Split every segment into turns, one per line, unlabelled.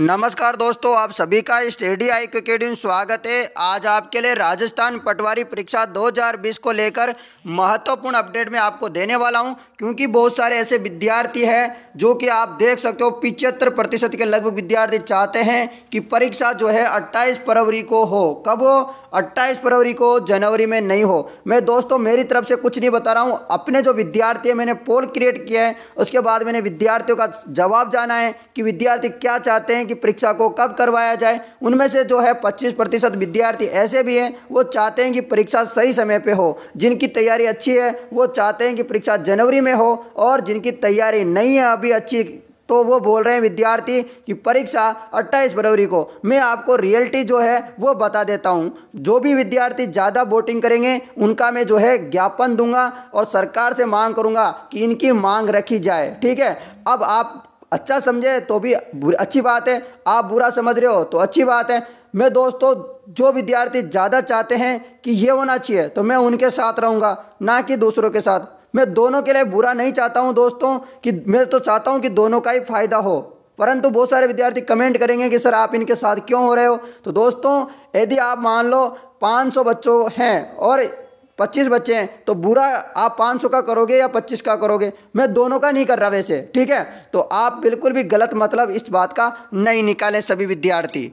नमस्कार दोस्तों आप सभी का स्टेडी आई क्रिकेटिंग स्वागत है आज आपके लिए राजस्थान पटवारी परीक्षा 2020 को लेकर महत्वपूर्ण अपडेट में आपको देने वाला हूं क्योंकि बहुत सारे ऐसे विद्यार्थी हैं जो कि आप देख सकते हो पिचहत्तर प्रतिशत के लगभग विद्यार्थी चाहते हैं कि परीक्षा जो है 28 फरवरी को हो कब हो अट्ठाईस फरवरी को जनवरी में नहीं हो मैं दोस्तों मेरी तरफ से कुछ नहीं बता रहा हूँ अपने जो विद्यार्थी है मैंने पोल क्रिएट किया है उसके बाद मैंने विद्यार्थियों का जवाब जाना है कि विद्यार्थी क्या चाहते हैं कि परीक्षा को कब करवाया जाए उनमें से जो है पच्चीस प्रतिशत विद्यार्थी ऐसे भी हैं वो चाहते हैं कि परीक्षा सही समय पर हो जिनकी तैयारी अच्छी है वो चाहते हैं कि परीक्षा जनवरी में हो और जिनकी तैयारी नहीं है अभी अच्छी तो वो बोल रहे हैं विद्यार्थी कि परीक्षा 28 फरवरी को मैं आपको रियलिटी जो है वो बता देता हूँ जो भी विद्यार्थी ज़्यादा वोटिंग करेंगे उनका मैं जो है ज्ञापन दूंगा और सरकार से मांग करूँगा कि इनकी मांग रखी जाए ठीक है अब आप अच्छा समझे तो भी अच्छी बात है आप बुरा समझ रहे हो तो अच्छी बात है मैं दोस्तों जो विद्यार्थी ज़्यादा चाहते हैं कि ये होना चाहिए तो मैं उनके साथ रहूँगा ना कि दूसरों के साथ मैं दोनों के लिए बुरा नहीं चाहता हूँ दोस्तों कि मैं तो चाहता हूँ कि दोनों का ही फ़ायदा हो परंतु बहुत सारे विद्यार्थी कमेंट करेंगे कि सर आप इनके साथ क्यों हो रहे हो तो दोस्तों यदि आप मान लो 500 बच्चों हैं और 25 बच्चे हैं तो बुरा आप 500 का करोगे या 25 का करोगे मैं दोनों का नहीं कर रहा वैसे ठीक है तो आप बिल्कुल भी गलत मतलब इस बात का नहीं निकालें सभी विद्यार्थी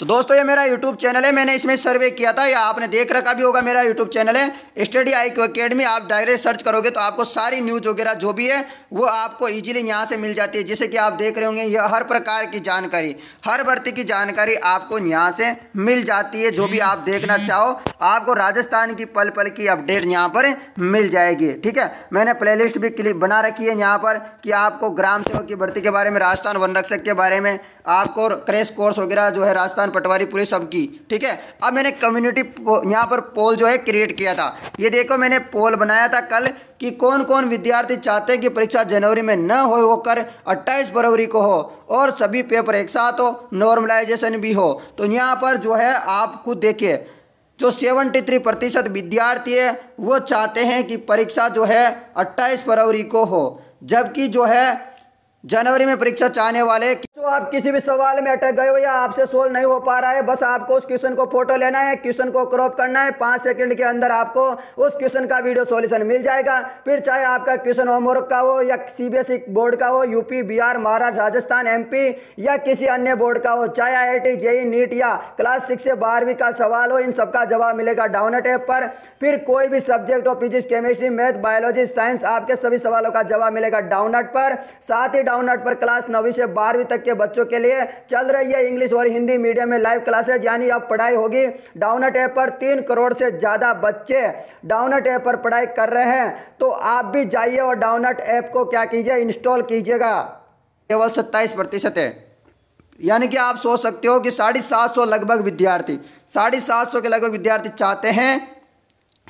तो दोस्तों ये मेरा यूट्यूब चैनल है मैंने इसमें सर्वे किया था या आपने देख रखा भी होगा मेरा यूट्यूब चैनल है स्टडी आई अकेडमी आप डायरेक्ट सर्च करोगे तो आपको सारी न्यूज़ वगैरह जो भी है वो आपको ईजिली यहाँ से मिल जाती है जैसे कि आप देख रहे होंगे यह हर प्रकार की जानकारी हर भर्ती की जानकारी आपको यहाँ से मिल जाती है जो भी आप देखना चाहो आपको राजस्थान की पल पल की अपडेट यहाँ पर मिल जाएगी ठीक है मैंने प्ले भी क्लिप बना रखी है यहाँ पर कि आपको ग्राम सेवक की भर्ती के बारे में राजस्थान वन रक्षक के बारे में आपको क्रेश कोर्स वगैरह जो है राजस्थान राजस्थान पटवारी पुलिस सब की ठीक है अब मैंने कम्युनिटी यहाँ पर पोल जो है क्रिएट किया था ये देखो मैंने पोल बनाया था कल कि कौन कौन विद्यार्थी चाहते हैं कि परीक्षा जनवरी में न हो होकर 28 फरवरी को हो और सभी पेपर एक साथ हो नॉर्मलाइजेशन भी हो तो यहाँ पर जो है आप खुद देखिए जो 73 प्रतिशत विद्यार्थी है वो चाहते हैं कि परीक्षा जो है 28 फरवरी को हो जबकि जो है जनवरी में परीक्षा चाहने वाले तो आप किसी भी सवाल में अटक गए हो या आपसे सोल्व नहीं हो पा रहा है बस आपको उस क्वेश्चन को फोटो लेना है क्वेश्चन को क्रॉप करना है पाँच सेकंड के अंदर आपको उस क्वेश्चन का वीडियो सॉल्यूशन मिल जाएगा फिर चाहे आपका क्वेश्चन होमवर्क का हो या सीबीएसई बोर्ड e का हो यूपी बिहार महाराष्ट्र राजस्थान एम या किसी अन्य बोर्ड का हो चाहे आई आई जेई नीट या क्लास सिक्स से बारहवीं का सवाल हो इन सबका जवाब मिलेगा डाउनट ऐप पर फिर कोई भी सब्जेक्ट हो physics chemistry math biology science आपके सभी सवालों का जवाब मिलेगा डाउनट पर साथ ही डाउनट पर क्लास नौवीं से बारहवीं तक के के बच्चों के लिए चल रही है इंग्लिश और हिंदी मीडियम में लाइव क्लासेज यानी अब पढ़ाई होगी डाउनट ऐप पर तीन करोड़ से ज़्यादा बच्चे डाउनट ऐप पर पढ़ाई कर रहे हैं तो आप भी जाइए और डाउनट ऐप को क्या कीजिए इंस्टॉल कीजिएगा केवल सत्ताईस प्रतिशत है यानी कि आप सोच सकते हो कि साढ़े सात सौ लगभग विद्यार्थी साढ़े सात सौ के लगभग विद्यार्थी चाहते हैं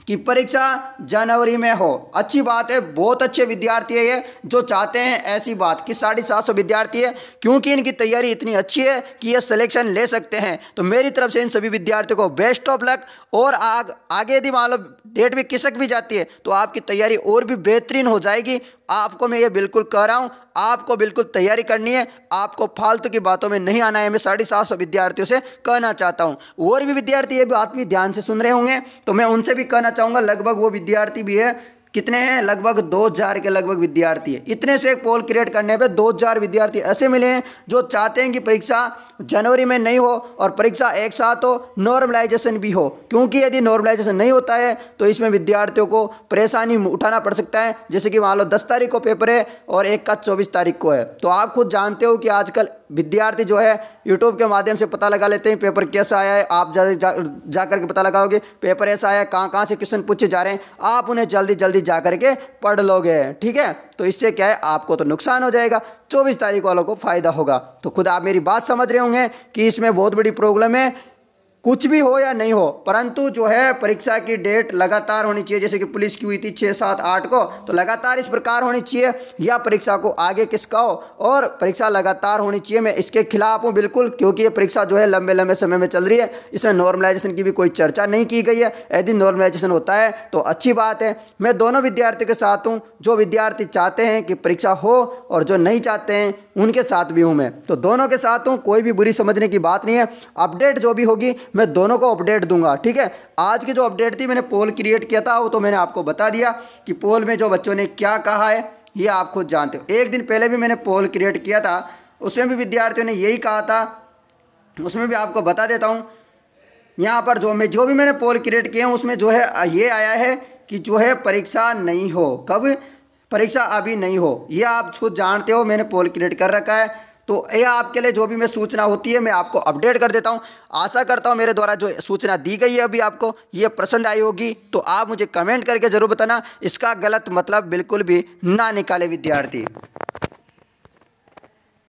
कि परीक्षा जनवरी में हो अच्छी बात है बहुत अच्छे विद्यार्थी है ये जो चाहते हैं ऐसी बात कि साढ़े सात सौ विद्यार्थी है क्योंकि इनकी तैयारी इतनी अच्छी है कि ये सिलेक्शन ले सकते हैं तो मेरी तरफ से इन सभी विद्यार्थियों को बेस्ट ऑफ लक और आग आगे यदि मान लो डेट भी किसक भी जाती है तो आपकी तैयारी और भी बेहतरीन हो जाएगी आपको मैं ये बिल्कुल कह रहा हूँ आपको बिल्कुल तैयारी करनी है आपको फालतू की बातों में नहीं आना है मैं साढ़े सात सौ विद्यार्थियों से कहना चाहता हूँ और भी विद्यार्थी ये बात भी ध्यान से सुन रहे होंगे तो मैं उनसे भी कहना चाहूँगा लगभग वो विद्यार्थी भी है कितने हैं लगभग दो हजार के लगभग विद्यार्थी है इतने से एक पोल क्रिएट करने पे दो हजार विद्यार्थी ऐसे मिले हैं जो चाहते हैं कि परीक्षा जनवरी में नहीं हो और परीक्षा एक साथ हो नॉर्मलाइजेशन भी हो क्योंकि यदि नॉर्मलाइजेशन नहीं होता है तो इसमें विद्यार्थियों को परेशानी उठाना पड़ सकता है जैसे कि मान लो दस तारीख को पेपर है और एक का चौबीस तारीख को है तो आप खुद जानते हो कि आजकल विद्यार्थी जो है यूट्यूब के माध्यम से पता लगा लेते हैं पेपर कैसा आया है आप जा, जा, जा करके पता लगाओगे पेपर ऐसा आया कहाँ कहाँ से क्वेश्चन पूछे जा रहे हैं आप उन्हें जल्दी जल्दी जा करके पढ़ लोगे ठीक है तो इससे क्या है आपको तो नुकसान हो जाएगा चौबीस तारीख वालों को फ़ायदा होगा तो खुद आप मेरी बात समझ रहे होंगे कि इसमें बहुत बड़ी प्रॉब्लम है कुछ भी हो या नहीं हो परंतु जो है परीक्षा की डेट लगातार होनी चाहिए जैसे कि पुलिस की हुई थी छः सात आठ को तो लगातार इस प्रकार होनी चाहिए या परीक्षा को आगे किसका हो और परीक्षा लगातार होनी चाहिए मैं इसके खिलाफ हूँ बिल्कुल क्योंकि ये परीक्षा जो है लंबे लंबे समय में चल रही है इसमें नॉर्मलाइजेशन की भी कोई चर्चा नहीं की गई है यदि नॉर्मलाइजेशन होता है तो अच्छी बात है मैं दोनों विद्यार्थियों के साथ हूँ जो विद्यार्थी चाहते हैं कि परीक्षा हो और जो नहीं चाहते हैं उनके साथ भी हूँ मैं तो दोनों के साथ हूँ कोई भी बुरी समझने की बात नहीं है अपडेट जो भी होगी मैं दोनों को अपडेट दूंगा ठीक है आज की जो अपडेट थी मैंने पोल क्रिएट किया था वो तो मैंने आपको बता दिया कि पोल में जो बच्चों ने क्या कहा है ये आप खुद जानते हो एक दिन पहले भी मैंने पोल क्रिएट किया था उसमें भी विद्यार्थियों ने यही कहा था उसमें भी आपको बता देता हूँ यहाँ पर जो मैं जो भी मैंने पोल क्रिएट किए हैं उसमें जो है ये आया है कि जो है परीक्षा नहीं हो कब परीक्षा अभी नहीं हो यह आप खुद जानते हो मैंने पोल क्रिएट कर रखा है तो यह आपके लिए जो भी मैं सूचना होती है मैं आपको अपडेट कर देता हूँ आशा करता हूँ मेरे द्वारा जो सूचना दी गई है अभी आपको ये पसंद आई होगी तो आप मुझे कमेंट करके ज़रूर बताना इसका गलत मतलब बिल्कुल भी ना निकाले विद्यार्थी